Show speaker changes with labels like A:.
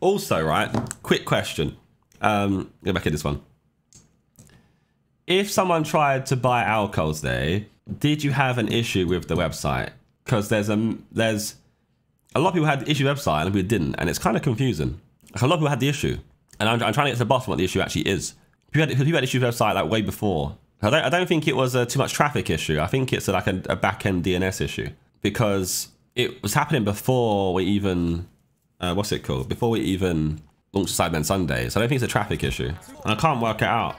A: Also, right, quick question. Um, go back at this one. If someone tried to buy alcohols there, did you have an issue with the website? Because there's a there's a lot of people had the issue website and we didn't, and it's kind of confusing. Like a lot of people had the issue, and I'm, I'm trying to get to the bottom of what the issue actually is. People had, people had issue website like way before. I don't, I don't think it was a too much traffic issue. I think it's a, like a, a back end DNS issue because it was happening before we even uh, what's it called? Before we even launch Sidemen Sundays. I don't think it's a traffic issue. And I can't work it out.